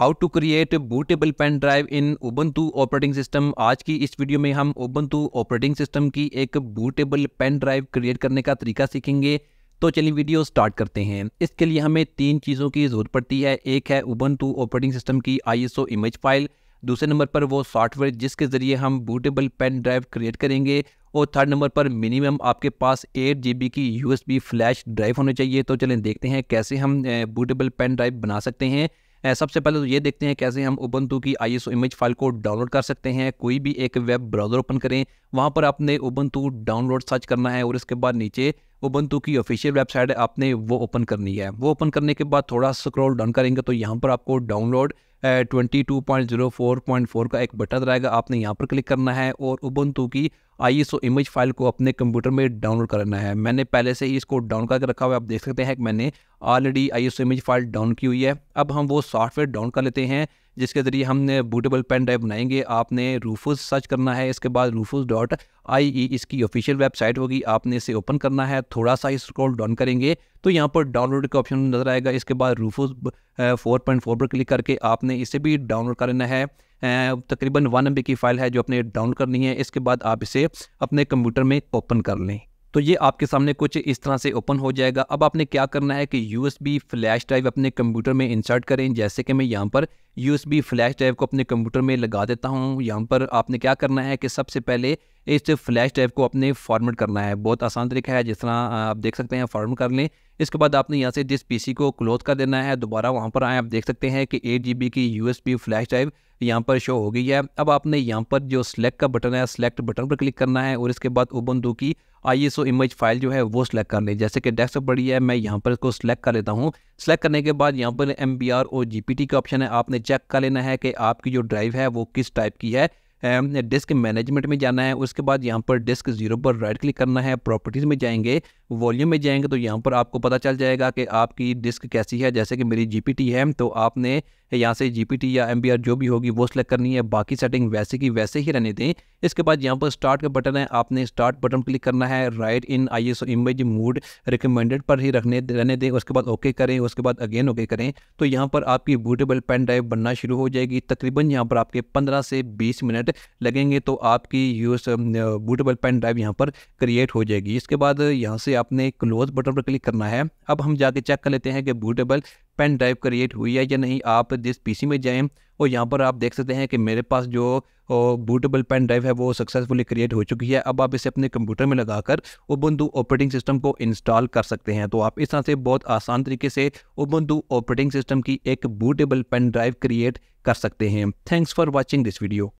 how to create bootable pen drive in two operating system आज की इस video में हम टू ऑपरेटिंग सिस्टम की एक बूटेबल पेन ड्राइव क्रिएट करने का तरीका सीखेंगे तो चलिए वीडियो स्टार्ट करते हैं इसके लिए हमें तीन चीज़ों की ज़रूरत पड़ती है एक है टू ऑपरेटिंग सिस्टम की आईएसओ इमेज फाइल दूसरे नंबर पर वो सॉफ्टवेयर जिसके ज़रिए हम बूटेबल पेन ड्राइव क्रिएट करेंगे और थर्ड नंबर पर मिनिमम आपके पास एट जी की यू फ्लैश ड्राइव होनी चाहिए तो चलें देखते हैं कैसे हम बूटेबल पेन ड्राइव बना सकते हैं सबसे पहले तो ये देखते हैं कैसे हम उबंटू की आई इमेज फाइल को डाउनलोड कर सकते हैं कोई भी एक वेब ब्राउज़र ओपन करें वहाँ पर आपने उबंटू डाउनलोड सर्च करना है और इसके बाद नीचे उबंटू की ऑफिशियल वेबसाइट आपने वो ओपन करनी है वो ओपन करने के बाद थोड़ा स्क्रॉल डाउन करेंगे तो यहाँ पर आपको download twenty two point zero four point four का एक बटन रहेगा आपने यहाँ पर क्लिक करना है और उबंतु की I S O image file को अपने कंप्यूटर में डाउनलोड करना है मैंने पहले से ही इसको डाउन करके रखा हुआ है आप देख सकते हैं कि मैंने already I S O image file down की हुई है अब हम वो सॉफ्टवेयर डाउन कर लेते हैं जिसके ज़रिए हमने बूटेबल पेन ड्राइव बनाएंगे आपने रूफ़ सर्च करना है इसके बाद रूफ़ डॉट आई ई इसकी ऑफिशियल वेबसाइट होगी आपने इसे ओपन करना है थोड़ा सा ही स्क्रॉल डाउन करेंगे तो यहाँ पर डाउनलोड का ऑप्शन नज़र आएगा इसके बाद रूफोस फोर पॉइंट फोर पर क्लिक करके आपने इसे भी डाउनलोड कर लेना है तकरीबन वन एम की फ़ाइल है जो आपने डाउनलोड करनी है इसके बाद आप इसे अपने कंप्यूटर में ओपन कर लें तो ये आपके सामने कुछ इस तरह से ओपन हो जाएगा अब आपने क्या करना है कि यू फ्लैश ड्राइव अपने कंप्यूटर में इंसर्ट करें जैसे कि मैं यहाँ पर यू फ्लैश ड्राइव को अपने कंप्यूटर में लगा देता हूँ यहाँ पर आपने क्या करना है कि सबसे पहले इस फ्लैश ड्राइव को अपने फॉर्मेट करना है बहुत आसान तरीका है जिस तरह आप देख सकते हैं फॉर्मेट कर लें इसके बाद आपने यहाँ से जिस पी को क्लोज कर देना है दोबारा वहाँ पर आए आप देख सकते हैं कि एट जी की यू फ्लैश ड्राइव यहाँ पर शो हो गई है अब आपने यहाँ पर जो सिलेक्ट का बटन है सिलेक्ट बटन पर क्लिक करना है और इसके बाद ओबन दो की आई एस इमेज फाइल जो है वो सिलेक्ट कर लें जैसे कि डेस्कटॉप बड़ी है मैं यहाँ पर इसको सिलेक्ट कर लेता हूँ सेलेक्ट करने के बाद यहाँ पर एम बी आर और जी पी टी का ऑप्शन है आपने चेक कर लेना है कि आपकी जो ड्राइव है वो किस टाइप की है डिस्क मैनेजमेंट में जाना है उसके बाद यहाँ पर डिस्क जीरो पर राइट क्लिक करना है प्रॉपर्टीज़ में जाएंगे वॉल्यूम में जाएंगे तो यहाँ पर आपको पता चल जाएगा कि आपकी डिस्क कैसी है जैसे कि मेरी टी है तो आपने यहाँ से जी या एम जो भी होगी वो सिलेक्ट करनी है बाकी सेटिंग वैसे की वैसे ही रहने दें इसके बाद यहाँ पर स्टार्ट का बटन है आपने स्टार्ट बटन क्लिक करना है write in I S image mode recommended पर ही रखने रहने दें उसके बाद ओके करें उसके बाद अगेन ओके करें तो यहाँ पर आपकी बूटेबल पेन ड्राइव बनना शुरू हो जाएगी तकरीबन यहाँ पर आपके पंद्रह से बीस मिनट लगेंगे तो आपकी यूज बूटेबल पेन ड्राइव यहाँ पर क्रिएट हो जाएगी इसके बाद यहाँ से आपने क्लोज बटन पर क्लिक करना है अब हम जाके चेक कर लेते हैं कि बूटेबल पेन ड्राइव क्रिएट हुई है या नहीं आप जिस पीसी में जाएं और यहाँ पर आप देख सकते हैं कि मेरे पास जो बूटेबल पेन ड्राइव है वो सक्सेसफुली क्रिएट हो चुकी है अब आप इसे अपने कंप्यूटर में लगाकर उबंधु ऑपरेटिंग सिस्टम को इंस्टॉल कर सकते हैं तो आप इस तरह से बहुत आसान तरीके से उबंधु ऑपरेटिंग सिस्टम की एक बूटेबल पेन ड्राइव क्रिएट कर सकते हैं thanks for watching this video